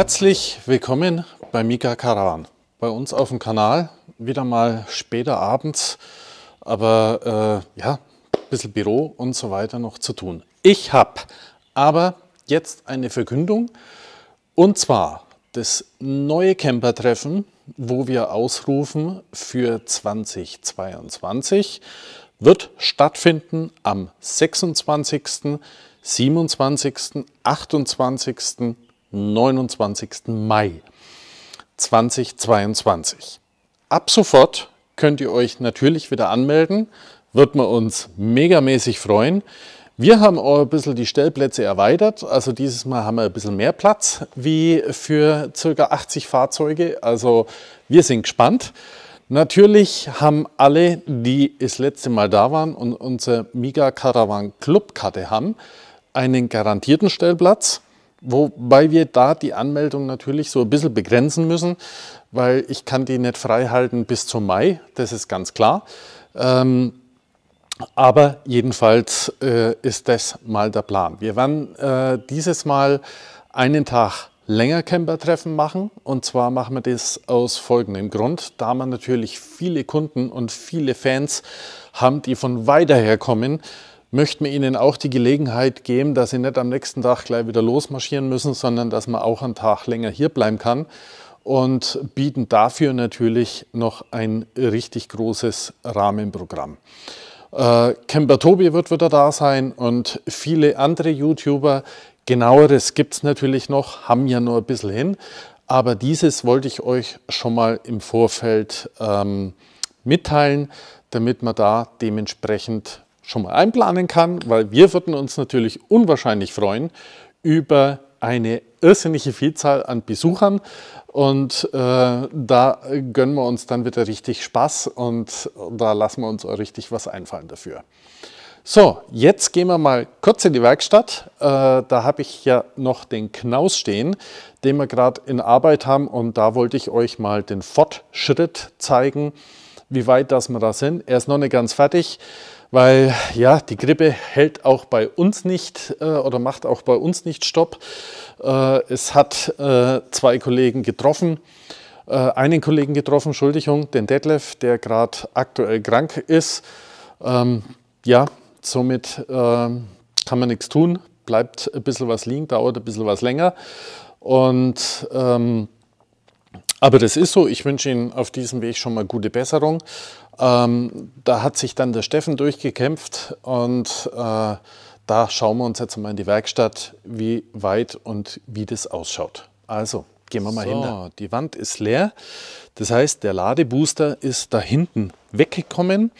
Herzlich willkommen bei Mika Caravan. Bei uns auf dem Kanal, wieder mal später abends, aber äh, ja, ein bisschen Büro und so weiter noch zu tun. Ich habe aber jetzt eine Verkündung und zwar das neue Campertreffen, wo wir ausrufen für 2022, wird stattfinden am 26., 27., 28., 29. Mai 2022. Ab sofort könnt ihr euch natürlich wieder anmelden. Wird man uns megamäßig freuen. Wir haben auch ein bisschen die Stellplätze erweitert. Also dieses Mal haben wir ein bisschen mehr Platz wie für ca. 80 Fahrzeuge. Also wir sind gespannt. Natürlich haben alle, die das letzte Mal da waren und unsere Miga Caravan Club Karte haben, einen garantierten Stellplatz. Wobei wir da die Anmeldung natürlich so ein bisschen begrenzen müssen, weil ich kann die nicht frei halten bis zum Mai, das ist ganz klar. Ähm, aber jedenfalls äh, ist das mal der Plan. Wir werden äh, dieses Mal einen Tag länger Campertreffen machen. Und zwar machen wir das aus folgendem Grund. Da wir natürlich viele Kunden und viele Fans haben, die von weiter her kommen, möchten wir Ihnen auch die Gelegenheit geben, dass Sie nicht am nächsten Tag gleich wieder losmarschieren müssen, sondern dass man auch einen Tag länger hier bleiben kann und bieten dafür natürlich noch ein richtig großes Rahmenprogramm. Äh, Camper Tobi wird wieder da sein und viele andere YouTuber. Genaueres gibt es natürlich noch, haben ja nur ein bisschen hin. Aber dieses wollte ich euch schon mal im Vorfeld ähm, mitteilen, damit man da dementsprechend schon mal einplanen kann, weil wir würden uns natürlich unwahrscheinlich freuen über eine irrsinnige Vielzahl an Besuchern und äh, da gönnen wir uns dann wieder richtig Spaß und da lassen wir uns auch richtig was einfallen dafür. So, jetzt gehen wir mal kurz in die Werkstatt. Äh, da habe ich ja noch den Knaus stehen, den wir gerade in Arbeit haben und da wollte ich euch mal den Fortschritt zeigen, wie weit das wir da sind. Er ist noch nicht ganz fertig weil ja, die Grippe hält auch bei uns nicht äh, oder macht auch bei uns nicht Stopp. Äh, es hat äh, zwei Kollegen getroffen, äh, einen Kollegen getroffen, Entschuldigung, den Detlef, der gerade aktuell krank ist. Ähm, ja, somit ähm, kann man nichts tun, bleibt ein bisschen was liegen, dauert ein bisschen was länger und ähm, aber das ist so. Ich wünsche Ihnen auf diesem Weg schon mal gute Besserung. Ähm, da hat sich dann der Steffen durchgekämpft und äh, da schauen wir uns jetzt mal in die Werkstatt, wie weit und wie das ausschaut. Also, gehen wir mal so. hin. Da. Die Wand ist leer. Das heißt, der Ladebooster ist da hinten weggekommen.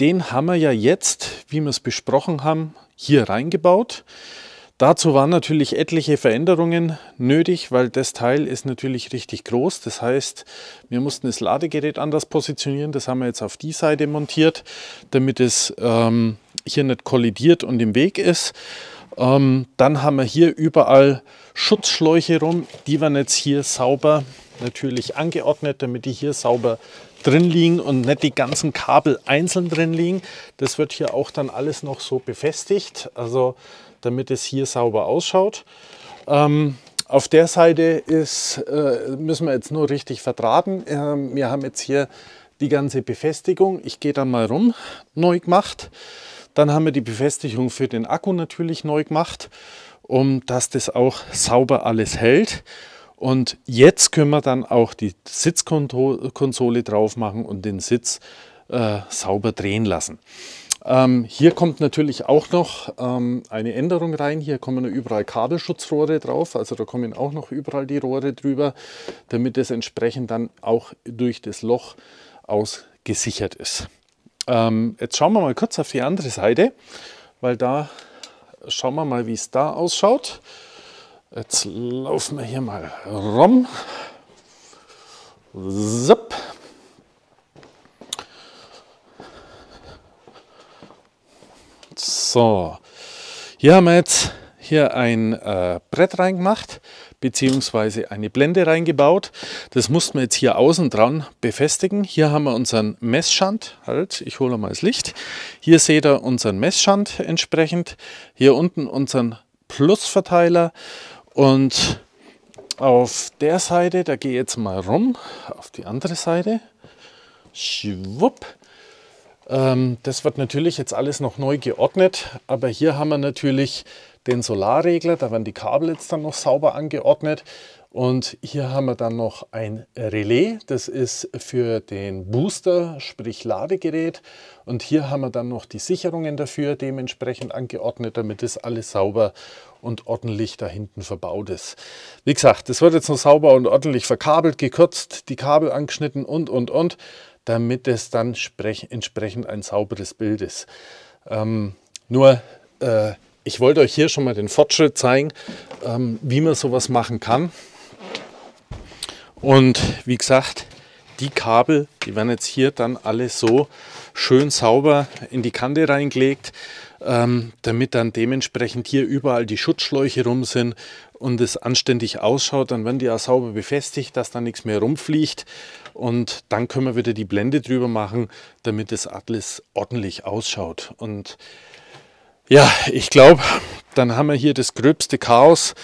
Den haben wir ja jetzt, wie wir es besprochen haben, hier reingebaut. Dazu waren natürlich etliche Veränderungen nötig, weil das Teil ist natürlich richtig groß. Das heißt, wir mussten das Ladegerät anders positionieren. Das haben wir jetzt auf die Seite montiert, damit es ähm, hier nicht kollidiert und im Weg ist. Ähm, dann haben wir hier überall Schutzschläuche rum. Die waren jetzt hier sauber natürlich angeordnet, damit die hier sauber drin liegen und nicht die ganzen Kabel einzeln drin liegen. Das wird hier auch dann alles noch so befestigt. Also damit es hier sauber ausschaut. Ähm, auf der Seite ist, äh, müssen wir jetzt nur richtig verdrahten. Ähm, wir haben jetzt hier die ganze Befestigung. Ich gehe da mal rum, neu gemacht. Dann haben wir die Befestigung für den Akku natürlich neu gemacht, um dass das auch sauber alles hält. Und jetzt können wir dann auch die Sitzkonsole drauf machen und den Sitz äh, sauber drehen lassen. Ähm, hier kommt natürlich auch noch ähm, eine Änderung rein. Hier kommen überall Kabelschutzrohre drauf, also da kommen auch noch überall die Rohre drüber, damit es entsprechend dann auch durch das Loch ausgesichert ist. Ähm, jetzt schauen wir mal kurz auf die andere Seite, weil da schauen wir mal, wie es da ausschaut. Jetzt laufen wir hier mal rum. Zip. So, hier haben wir jetzt hier ein äh, Brett reingemacht, beziehungsweise eine Blende reingebaut. Das mussten wir jetzt hier außen dran befestigen. Hier haben wir unseren Messschand, Halt, ich hole mal das Licht. Hier seht ihr unseren Messschand entsprechend. Hier unten unseren Plusverteiler und auf der Seite, da gehe ich jetzt mal rum, auf die andere Seite. Schwupp. Ähm, das wird natürlich jetzt alles noch neu geordnet, aber hier haben wir natürlich den Solarregler, da werden die Kabel jetzt dann noch sauber angeordnet. Und hier haben wir dann noch ein Relais, das ist für den Booster, sprich Ladegerät. Und hier haben wir dann noch die Sicherungen dafür dementsprechend angeordnet, damit das alles sauber und ordentlich da hinten verbaut ist. Wie gesagt, das wird jetzt noch sauber und ordentlich verkabelt, gekürzt, die Kabel angeschnitten und, und, und damit es dann entsprechend ein sauberes Bild ist. Ähm, nur, äh, ich wollte euch hier schon mal den Fortschritt zeigen, ähm, wie man sowas machen kann. Und wie gesagt, die Kabel, die werden jetzt hier dann alle so schön sauber in die Kante reingelegt, ähm, damit dann dementsprechend hier überall die Schutzschläuche rum sind und es anständig ausschaut. Dann werden die auch sauber befestigt, dass da nichts mehr rumfliegt und dann können wir wieder die Blende drüber machen, damit das Atlas ordentlich ausschaut. Und ja, ich glaube, dann haben wir hier das gröbste Chaos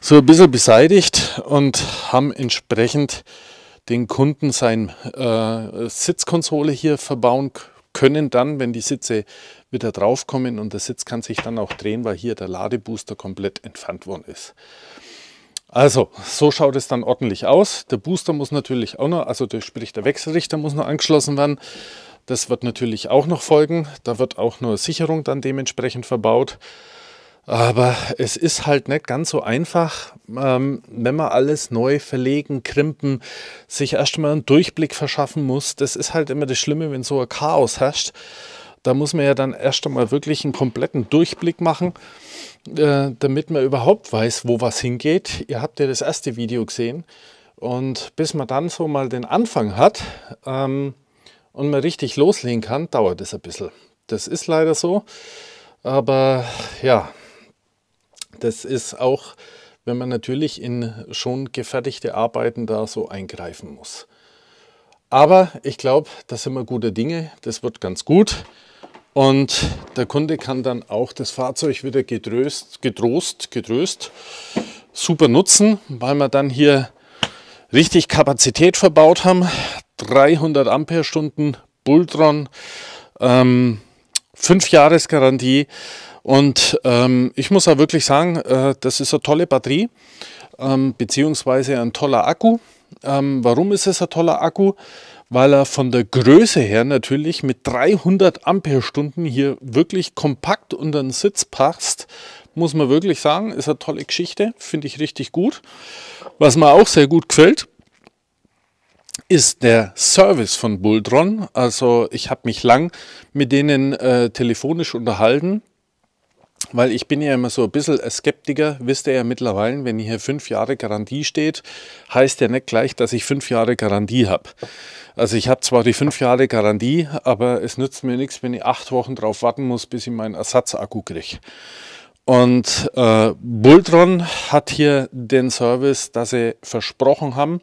so ein bisschen beseitigt und haben entsprechend den Kunden seine äh, Sitzkonsole hier verbauen können, dann, wenn die Sitze wieder draufkommen und der Sitz kann sich dann auch drehen, weil hier der Ladebooster komplett entfernt worden ist. Also, so schaut es dann ordentlich aus. Der Booster muss natürlich auch noch, also der, sprich der Wechselrichter muss noch angeschlossen werden. Das wird natürlich auch noch folgen. Da wird auch nur Sicherung dann dementsprechend verbaut. Aber es ist halt nicht ganz so einfach, ähm, wenn man alles neu verlegen, krimpen, sich erstmal einen Durchblick verschaffen muss. Das ist halt immer das Schlimme, wenn so ein Chaos herrscht. Da muss man ja dann erst einmal wirklich einen kompletten Durchblick machen, äh, damit man überhaupt weiß, wo was hingeht. Ihr habt ja das erste Video gesehen. Und bis man dann so mal den Anfang hat ähm, und man richtig loslegen kann, dauert es ein bisschen. Das ist leider so. Aber ja, das ist auch, wenn man natürlich in schon gefertigte Arbeiten da so eingreifen muss. Aber ich glaube, das sind wir gute Dinge, das wird ganz gut. Und der Kunde kann dann auch das Fahrzeug wieder gedröst, getrost, gedröst, super nutzen, weil wir dann hier richtig Kapazität verbaut haben. 300 Ampere-Stunden Bultron, ähm, 5 garantie und ähm, ich muss auch wirklich sagen, äh, das ist eine tolle Batterie, ähm, beziehungsweise ein toller Akku. Ähm, warum ist es ein toller Akku? Weil er von der Größe her natürlich mit 300 Amperestunden hier wirklich kompakt unter den Sitz passt. Muss man wirklich sagen, ist eine tolle Geschichte, finde ich richtig gut. Was mir auch sehr gut gefällt, ist der Service von Bulldron. Also ich habe mich lang mit denen äh, telefonisch unterhalten weil ich bin ja immer so ein bisschen ein Skeptiker, wisst ihr ja mittlerweile, wenn hier fünf Jahre Garantie steht, heißt ja nicht gleich, dass ich fünf Jahre Garantie habe. Also ich habe zwar die fünf Jahre Garantie, aber es nützt mir nichts, wenn ich acht Wochen drauf warten muss, bis ich meinen Ersatzakku kriege. Und äh, Bultron hat hier den Service, dass sie versprochen haben,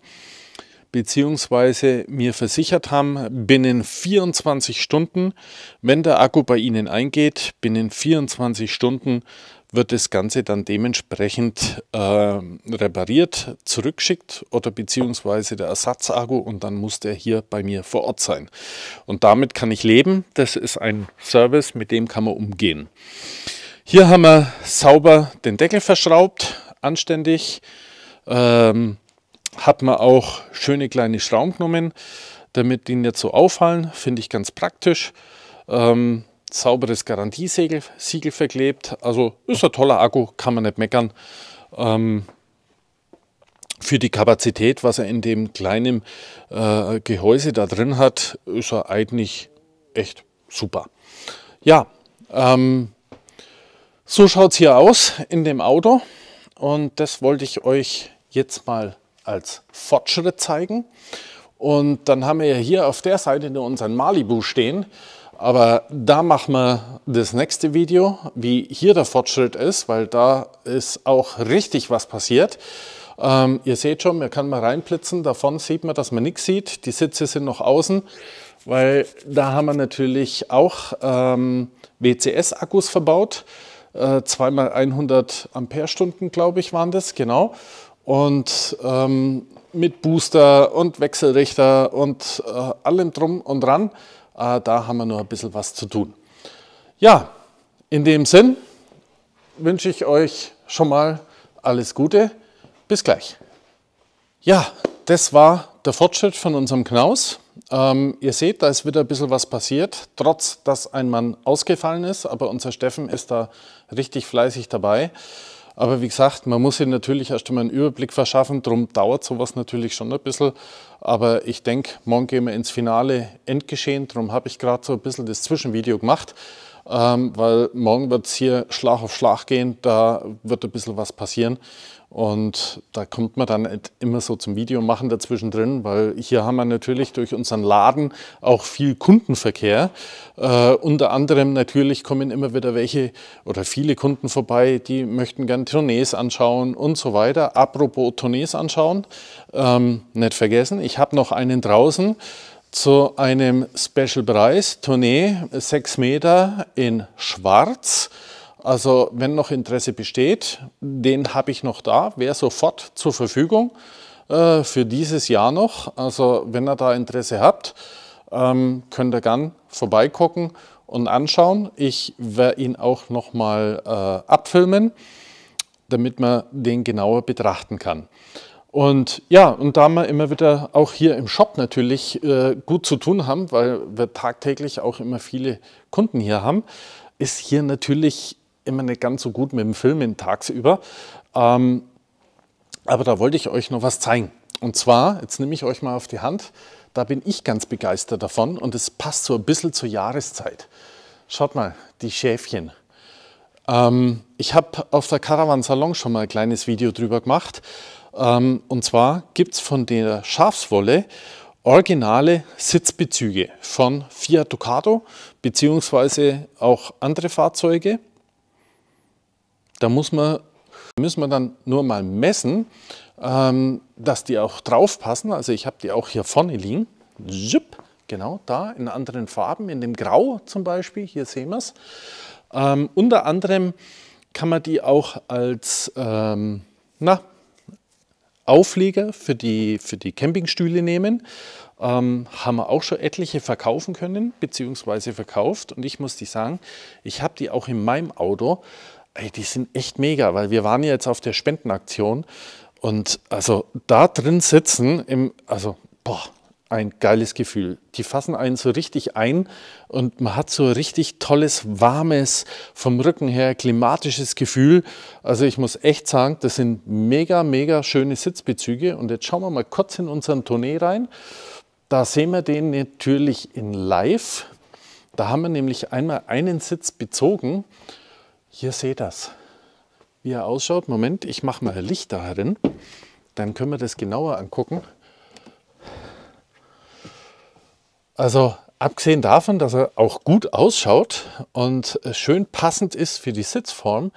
beziehungsweise mir versichert haben, binnen 24 Stunden, wenn der Akku bei Ihnen eingeht, binnen 24 Stunden wird das Ganze dann dementsprechend äh, repariert, zurückgeschickt oder beziehungsweise der Ersatzakku und dann muss der hier bei mir vor Ort sein. Und damit kann ich leben. Das ist ein Service, mit dem kann man umgehen. Hier haben wir sauber den Deckel verschraubt, anständig. Ähm, hat man auch schöne kleine Schrauben genommen, damit die nicht so auffallen. Finde ich ganz praktisch. Ähm, sauberes Garantiesiegel Siegel verklebt. Also ist ein toller Akku, kann man nicht meckern. Ähm, für die Kapazität, was er in dem kleinen äh, Gehäuse da drin hat, ist er eigentlich echt super. Ja, ähm, so schaut es hier aus in dem Auto und das wollte ich euch jetzt mal als Fortschritt zeigen. Und dann haben wir ja hier auf der Seite nur unseren Malibu stehen. Aber da machen wir das nächste Video, wie hier der Fortschritt ist, weil da ist auch richtig was passiert. Ähm, ihr seht schon, man kann mal reinblitzen. Davon sieht man, dass man nichts sieht. Die Sitze sind noch außen, weil da haben wir natürlich auch ähm, WCS-Akkus verbaut. Äh, zweimal 100 Amperestunden, glaube ich, waren das, genau. Und ähm, mit Booster und Wechselrichter und äh, allem drum und dran, äh, da haben wir noch ein bisschen was zu tun. Ja, in dem Sinn wünsche ich euch schon mal alles Gute. Bis gleich. Ja, das war der Fortschritt von unserem Knaus. Ähm, ihr seht, da ist wieder ein bisschen was passiert, trotz dass ein Mann ausgefallen ist, aber unser Steffen ist da richtig fleißig dabei. Aber wie gesagt, man muss sich natürlich erst einmal einen Überblick verschaffen, darum dauert sowas natürlich schon ein bisschen. Aber ich denke, morgen gehen wir ins finale Endgeschehen, darum habe ich gerade so ein bisschen das Zwischenvideo gemacht, ähm, weil morgen wird es hier Schlag auf Schlag gehen, da wird ein bisschen was passieren. Und da kommt man dann halt immer so zum Video machen dazwischen drin, weil hier haben wir natürlich durch unseren Laden auch viel Kundenverkehr. Äh, unter anderem natürlich kommen immer wieder welche oder viele Kunden vorbei, die möchten gerne Tournees anschauen und so weiter. Apropos Tournees anschauen, ähm, nicht vergessen, ich habe noch einen draußen zu einem Special-Preis, Tournee 6 Meter in Schwarz. Also wenn noch Interesse besteht, den habe ich noch da, wäre sofort zur Verfügung äh, für dieses Jahr noch. Also wenn ihr da Interesse habt, ähm, könnt ihr gern vorbeigucken und anschauen. Ich werde ihn auch nochmal äh, abfilmen, damit man den genauer betrachten kann. Und ja, und da wir immer wieder auch hier im Shop natürlich äh, gut zu tun haben, weil wir tagtäglich auch immer viele Kunden hier haben, ist hier natürlich immer nicht ganz so gut mit dem Filmen tagsüber. Ähm, aber da wollte ich euch noch was zeigen. Und zwar, jetzt nehme ich euch mal auf die Hand, da bin ich ganz begeistert davon und es passt so ein bisschen zur Jahreszeit. Schaut mal, die Schäfchen. Ähm, ich habe auf der Caravan Salon schon mal ein kleines Video drüber gemacht. Ähm, und zwar gibt es von der Schafswolle originale Sitzbezüge von Fiat Ducato beziehungsweise auch andere Fahrzeuge. Da muss man, müssen wir dann nur mal messen, ähm, dass die auch drauf passen. Also ich habe die auch hier vorne liegen. Zip, genau da, in anderen Farben, in dem Grau zum Beispiel, hier sehen wir es. Ähm, unter anderem kann man die auch als ähm, na, Aufleger für die, für die Campingstühle nehmen. Ähm, haben wir auch schon etliche verkaufen können, beziehungsweise verkauft. Und ich muss die sagen, ich habe die auch in meinem Auto ey, die sind echt mega, weil wir waren ja jetzt auf der Spendenaktion und also da drin sitzen, im, also boah, ein geiles Gefühl. Die fassen einen so richtig ein und man hat so richtig tolles, warmes, vom Rücken her klimatisches Gefühl. Also ich muss echt sagen, das sind mega, mega schöne Sitzbezüge. Und jetzt schauen wir mal kurz in unseren Tournee rein. Da sehen wir den natürlich in live. Da haben wir nämlich einmal einen Sitz bezogen hier seht das, wie er ausschaut. Moment, ich mache mal Licht darin, dann können wir das genauer angucken. Also abgesehen davon, dass er auch gut ausschaut und schön passend ist für die Sitzform,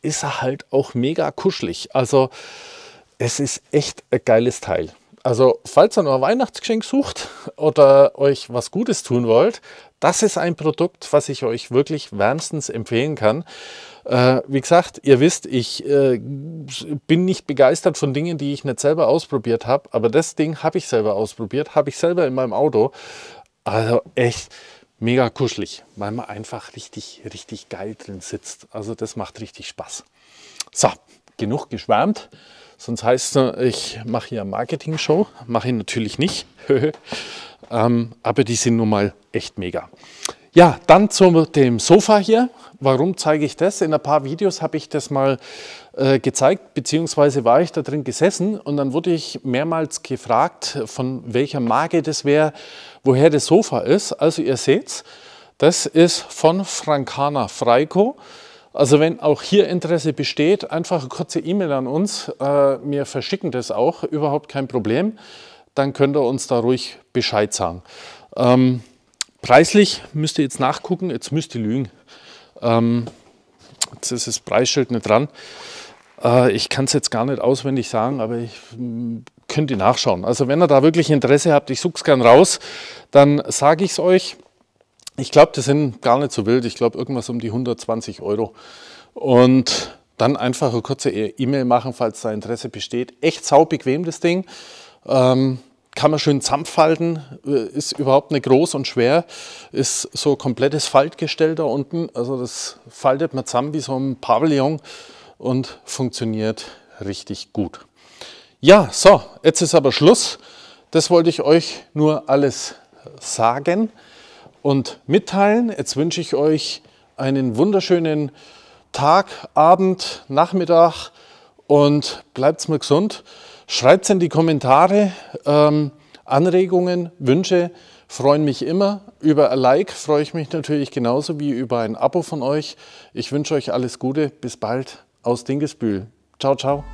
ist er halt auch mega kuschelig. Also es ist echt ein geiles Teil. Also, falls ihr noch ein Weihnachtsgeschenk sucht oder euch was Gutes tun wollt, das ist ein Produkt, was ich euch wirklich wärmstens empfehlen kann. Äh, wie gesagt, ihr wisst, ich äh, bin nicht begeistert von Dingen, die ich nicht selber ausprobiert habe, aber das Ding habe ich selber ausprobiert, habe ich selber in meinem Auto. Also echt mega kuschelig, weil man einfach richtig, richtig geil drin sitzt. Also das macht richtig Spaß. So, genug geschwärmt. Sonst heißt es, ich mache hier eine Marketing-Show. Mache ich natürlich nicht. ähm, aber die sind nun mal echt mega. Ja, dann zu dem Sofa hier. Warum zeige ich das? In ein paar Videos habe ich das mal äh, gezeigt, beziehungsweise war ich da drin gesessen und dann wurde ich mehrmals gefragt, von welcher Marke das wäre, woher das Sofa ist. Also ihr seht's, das ist von Frankana Freiko. Also wenn auch hier Interesse besteht, einfach eine kurze E-Mail an uns. Äh, wir verschicken das auch, überhaupt kein Problem. Dann könnt ihr uns da ruhig Bescheid sagen. Ähm, preislich müsst ihr jetzt nachgucken, jetzt müsst ihr lügen. Ähm, jetzt ist das Preisschild nicht dran. Äh, ich kann es jetzt gar nicht auswendig sagen, aber ich hm, könnt ihr nachschauen. Also wenn ihr da wirklich Interesse habt, ich suche es gern raus, dann sage ich es euch. Ich glaube, das sind gar nicht so wild. Ich glaube, irgendwas um die 120 Euro. Und dann einfach eine kurze e- E-Mail machen, falls da Interesse besteht. Echt saubequem, das Ding. Ähm, kann man schön zusammenfalten, äh, ist überhaupt nicht groß und schwer, ist so komplettes Faltgestell da unten. Also das faltet man zusammen wie so ein Pavillon und funktioniert richtig gut. Ja, so, jetzt ist aber Schluss. Das wollte ich euch nur alles sagen und mitteilen. Jetzt wünsche ich euch einen wunderschönen Tag, Abend, Nachmittag und bleibt mir gesund. Schreibt's in die Kommentare ähm, Anregungen, Wünsche. Freuen mich immer über ein Like, freue ich mich natürlich genauso wie über ein Abo von euch. Ich wünsche euch alles Gute, bis bald aus Dingesbühl. Ciao, ciao.